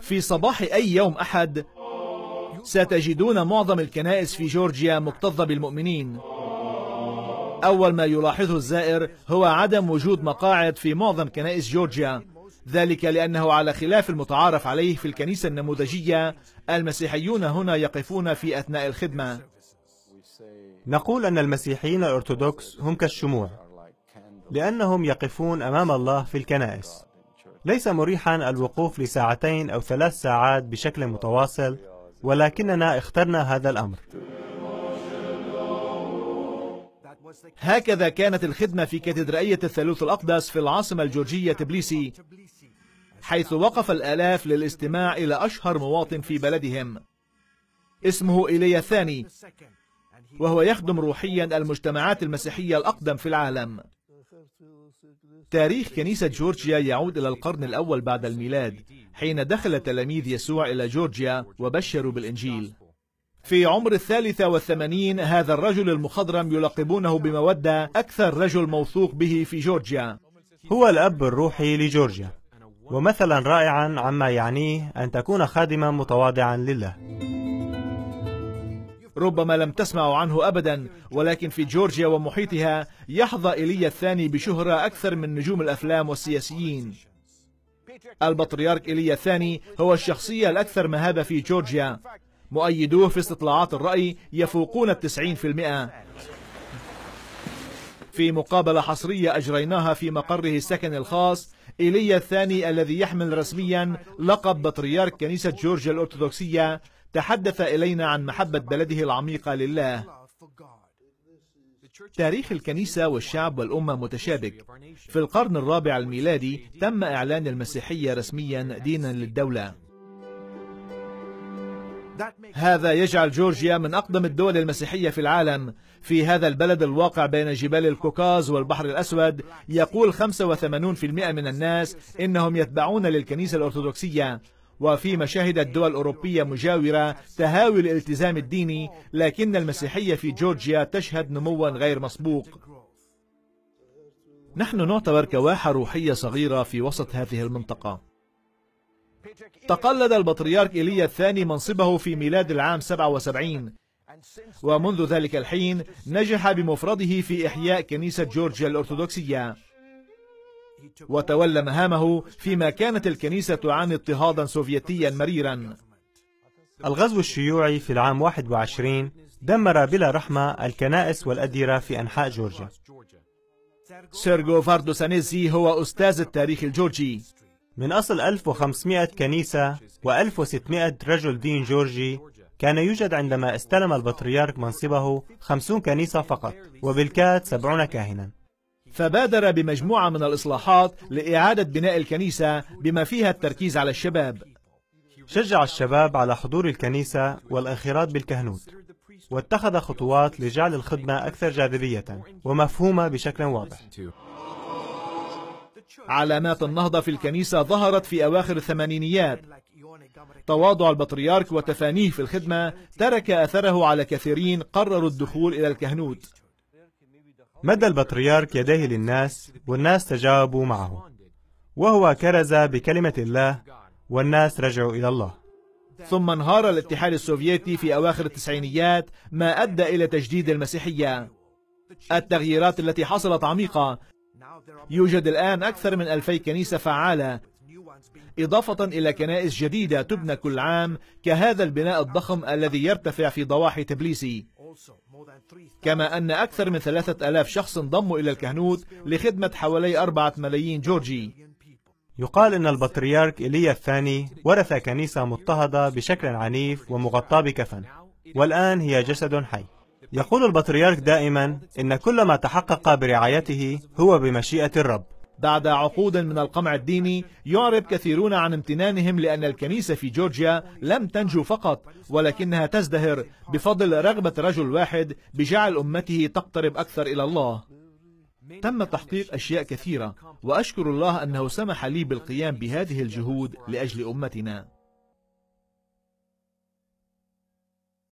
في صباح أي يوم أحد ستجدون معظم الكنائس في جورجيا مكتظة بالمؤمنين أول ما يلاحظه الزائر هو عدم وجود مقاعد في معظم كنائس جورجيا ذلك لأنه على خلاف المتعارف عليه في الكنيسة النموذجية المسيحيون هنا يقفون في أثناء الخدمة نقول أن المسيحيين الأرثوذكس هم كالشموع لأنهم يقفون أمام الله في الكنائس ليس مريحا الوقوف لساعتين أو ثلاث ساعات بشكل متواصل ولكننا اخترنا هذا الأمر هكذا كانت الخدمة في كاتدرائية الثالوث الأقدس في العاصمة الجورجية تبليسي حيث وقف الآلاف للاستماع إلى أشهر مواطن في بلدهم اسمه إيليا الثاني وهو يخدم روحيا المجتمعات المسيحية الأقدم في العالم تاريخ كنيسة جورجيا يعود إلى القرن الأول بعد الميلاد حين دخل تلاميذ يسوع إلى جورجيا وبشروا بالإنجيل في عمر الثالثة والثمانين هذا الرجل المخضرم يلقبونه بمودة أكثر رجل موثوق به في جورجيا هو الأب الروحي لجورجيا ومثلا رائعا عما يعنيه أن تكون خادما متواضعا لله ربما لم تسمعوا عنه أبدا ولكن في جورجيا ومحيطها يحظى إيليا الثاني بشهرة أكثر من نجوم الأفلام والسياسيين البطريرك إيليا الثاني هو الشخصية الأكثر مهابة في جورجيا مؤيدوه في استطلاعات الرأي يفوقون التسعين في المئة في مقابلة حصرية أجريناها في مقره السكن الخاص إيليا الثاني الذي يحمل رسميا لقب بطريرك كنيسة جورجيا الأرثوذكسية تحدث إلينا عن محبة بلده العميقة لله تاريخ الكنيسة والشعب والأمة متشابك في القرن الرابع الميلادي تم إعلان المسيحية رسميا دينا للدولة هذا يجعل جورجيا من أقدم الدول المسيحية في العالم في هذا البلد الواقع بين جبال الكوكاز والبحر الأسود يقول 85% من الناس إنهم يتبعون للكنيسة الأرثوذكسية وفي مشاهد الدول الأوروبية مجاورة تهاوي الالتزام الديني لكن المسيحية في جورجيا تشهد نموا غير مسبوق نحن نعتبر كواحة روحية صغيرة في وسط هذه المنطقة تقلد البطريرك إيليا الثاني منصبه في ميلاد العام 77 ومنذ ذلك الحين نجح بمفرده في إحياء كنيسة جورجيا الأرثوذكسية وتولى مهامه فيما كانت الكنيسة تعاني اضطهادا سوفيتيا مريرا الغزو الشيوعي في العام 21 دمر بلا رحمة الكنائس والأديرة في أنحاء جورجيا سيرجو فاردو سانيزي هو أستاذ التاريخ الجورجي من أصل 1500 كنيسة و1600 رجل دين جورجي كان يوجد عندما استلم البطريرك منصبه 50 كنيسة فقط وبالكاد 70 كاهنا فبادر بمجموعة من الإصلاحات لإعادة بناء الكنيسة بما فيها التركيز على الشباب شجع الشباب على حضور الكنيسة والانخراط بالكهنوت واتخذ خطوات لجعل الخدمة أكثر جاذبية ومفهومة بشكل واضح علامات النهضة في الكنيسة ظهرت في أواخر الثمانينيات تواضع البطريرك وتفانيه في الخدمة ترك أثره على كثيرين قرروا الدخول إلى الكهنوت مد البطريرك يديه للناس والناس تجاوبوا معه وهو كرز بكلمة الله والناس رجعوا إلى الله ثم انهار الاتحاد السوفيتي في أواخر التسعينيات ما أدى إلى تجديد المسيحية التغييرات التي حصلت عميقة يوجد الآن أكثر من ألفي كنيسة فعالة إضافة إلى كنائس جديدة تبنى كل عام كهذا البناء الضخم الذي يرتفع في ضواحي تبليسي كما أن أكثر من ثلاثة ألاف شخص انضموا إلى الكهنوت لخدمة حوالي أربعة ملايين جورجي يقال أن البطريرك إيليا الثاني ورث كنيسة مضطهدة بشكل عنيف ومغطاة بكفن والآن هي جسد حي يقول البطريرك دائما إن كل ما تحقق برعايته هو بمشيئة الرب بعد عقود من القمع الديني يعرب كثيرون عن امتنانهم لأن الكنيسة في جورجيا لم تنجو فقط ولكنها تزدهر بفضل رغبة رجل واحد بجعل أمته تقترب أكثر إلى الله تم تحقيق أشياء كثيرة وأشكر الله أنه سمح لي بالقيام بهذه الجهود لأجل أمتنا